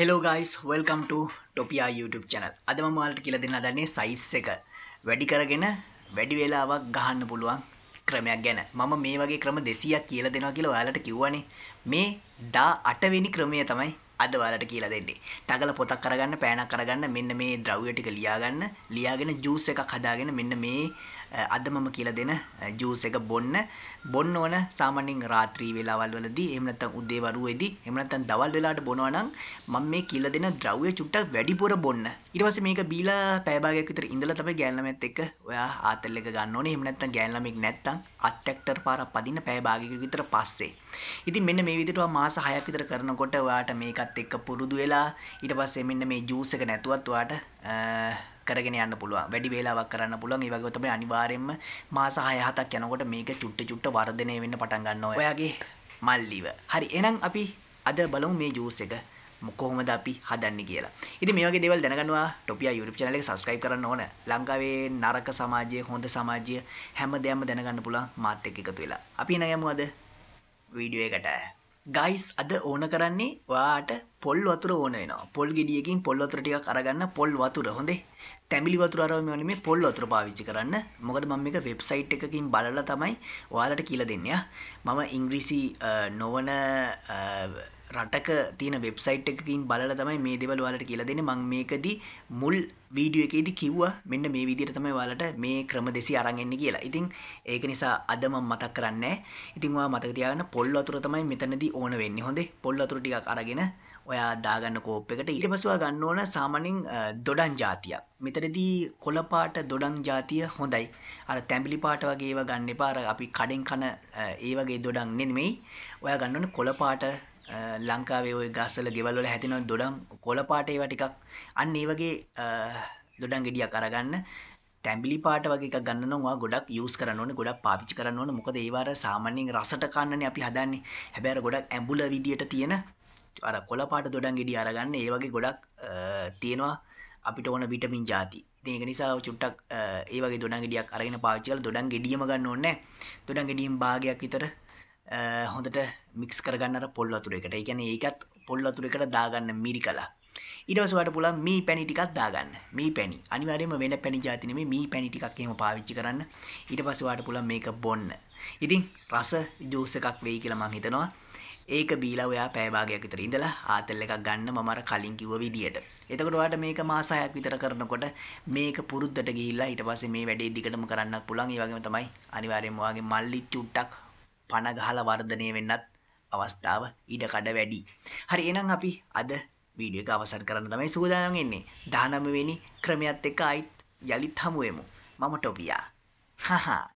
Hello guys වල්කම් ට ටොපියා YouTube channel අදම මාලට කියල දෙන්න දන්නේ සයිස් එක වැඩි කරගෙන වැඩි වෙලාවක් ගහන්න පුළුවන් ක්‍රමයක් ගැන මම මේ වගේ ක්‍රම දෙසියක් කියල දෙනවා කියලා ඔයාලට කිව්වනේ මේ දා අටවෙනි ක්‍රමය තමයි අද වාලට කියලා දෙන්නේ ටගල පොතක් කරගන්න පෑනක් කරගන්න මෙන්න මේ ද්‍රව්‍ය ටික ලියාගන්න ලියාගෙන ජූස් එකක් හදාගෙන මෙන්න මේ අද මම කියලා දෙන ජූස් එක බොන්න බොන්න ඕන සාමාන්‍යයෙන් රාත්‍රී වේලාවල් වලදී එහෙම නැත්නම් උදේ වරුවේදී එහෙම නැත්නම් දවල් වෙලාවට බොනවා නම් මම මේ කියලා දෙන ද්‍රව්‍ය චුට්ටක් වැඩිපුර බොන්න ඊට පස්සේ මේක බීලා පැය භාගයක් විතර ඉඳලා තමයි ගෑන් ළමෙක් එක්ක ඔයා ආතල් එක ගන්න ඕනේ එහෙම නැත්නම් ගෑන් ළමෙක් නැත්නම් අත් ට්‍රැක්ටර් පාරක් පදින්න පැය භාගයක විතර පස්සේ ඉතින් මෙන්න මේ විදිහට මාස 6ක් විතර කරනකොට ඔයාට මේකත් එක්ක පුරුදු වෙලා ඊට පස්සේ මෙන්න මේ ජූස් එක නැතුවත් ඔයාට කරගෙන යන්න පුළුවන් වැඩි වේලාවක් කරන්න පුළුවන් ඒ වගේම තමයි අනිවාර්යයෙන්ම මාස 6 7ක් යනකොට මේක චුට්ට චුට්ට වර්ධනය වෙන්න පටන් ගන්නවා ඔයාගේ මල්ලිව හරි එහෙනම් අපි අද බලමු මේ ජූස් එක කොහොමද අපි හදන්න කියලා ඉතින් මේ වගේ දේවල් දැනගන්නවා ටොපියා YouTube channel එක subscribe කරන්න ඕන ලංකාවේ නරක සමාජය හොඳ සමාජය හැම දෙයක්ම දැනගන්න පුළුවන් මාත් එක්ක එකතු වෙලා අපි එන යමු අද වීඩියෝ එකට ගයිස් අද ඕන කරන්නේ වාට පොල් වතුර ඕනන පොල් ගෙඩියකින් පොල් වතුරටික කරගන්න පොල් වතුර හොඳේ තැමිලි වතුරම වනේ පොල් වතුර පාවිච්චි කරන්න මොකද මම එක වෙබ්සයිට් එකකින් බලලා තමයි ඔයාලට කියල දෙන්නයා මම ඉංග්‍රීසි නොවන රටක තියන වෙබ්සයිට් එකින් බල තමයි මේ දෙවල් වාලට කියල දෙන මං මේකදී මුල් වීඩිය එකේදි කිව්වා මෙන්න මේ විදිර තමයි වාලට මේ ක්‍රම දෙසි අරගෙන්න්න කියලා ඉතින් ඒක නිසා අදම මතක් කරන්න ඉතින්වා මතකතියාගන්න පොල් අතුර තමයි මෙතනද ඕන වෙන්න හොඳේ පොල් අතුර ටික් අරගෙන ඔයා දාගන්න කෝප් එකට ඉට පසවා ගන්න ඕන සාමනින් දොඩන් ජාතියක් මෙතරදී කොළපාට දොඩන් ජාතිය හොඳයි අර තැම්බිලි පාට වගේ ගන්න පාර අපි කඩෙන් කන ඒ වගේ දොඩන් නෙමෙයි ඔය ගන්නන කොළපාට ලංකාවේ ඔය ගස්සල ගෙවල්ල හැතිනව දොඩන් කොලපාටේ වටිකක් අන්න ඒ වගේ දොඩන් ගෙඩිය කරගන්න තැම්බිලි පාට වගේ ගන්නවා ගොඩක් යස් කරනවන ගොඩක් පාවිචි කරන්නවන මොකද ඒවාර සාමන්‍යෙන් රසට කන්නන අපි හදන්නේ හැබැර ගොඩක් ඇඹුල විදියට තියෙන අර කොලපාට දොඩන් ගෙඩි අරගන්න ඒ වගේ ගොඩක් තියෙනවා අපිට ඕන විටමින් ජාති ඒක නිසා චුට්ටක් ඒ වගේ දොඩන් ගෙඩියක් අරගෙන පාච්චිකල් දොඩන් ගෙඩියම ගන්න ඕන්න දොඩන් ගෙඩියම් භාගයක් විතර හොඳට මික්ස් කරගන්න පොල් අතුරකට එකන ඒකත් පොල් අතුරකට දාගන්න මිරි කලා ඉටවසවට පුල මේ පැණිටිකත් දාගන්න මේ පැණි අනිවරම වෙන පැණි ජාතිනම මේ පැණිටිකක් එම පාවිච්චි කරන්න ඉට පසවාට පුල මේක බොන්න ඉතින් රස ජෝස එකක් වෙයි කියලා මං හිතනවා ඒක බීලා ඔයා පෑභාගයක් විතර ඉඳලා ආතල් එකක් ගන්න මමර කලින් කිව්ව විදියට එතකොටවාට මේක මාසායක් විතර කරනකොට මේක පුරුද්දට ගිහිල්ලා ඊට පස්සේ මේ වැඩේ දිගටම කරන්න පුළුවන් ඒ වගේම තමයි අනිවාර්යයෙන්ම ඔයාගේ මල්ලි චුට්ටක් පණගහල වර්ධනය වෙන්නත් අවස්ථාව ඉඩකඩ වැඩි. හරි එනම් අපි අද වීඩියෝ එක අවසන් කරන්න තමයි සූදානම් වෙන්නේ. 19 වෙනි ක්‍රමයක් එක අයිත් යලිත් හමුවෙමු. මම ටොපියා. හහා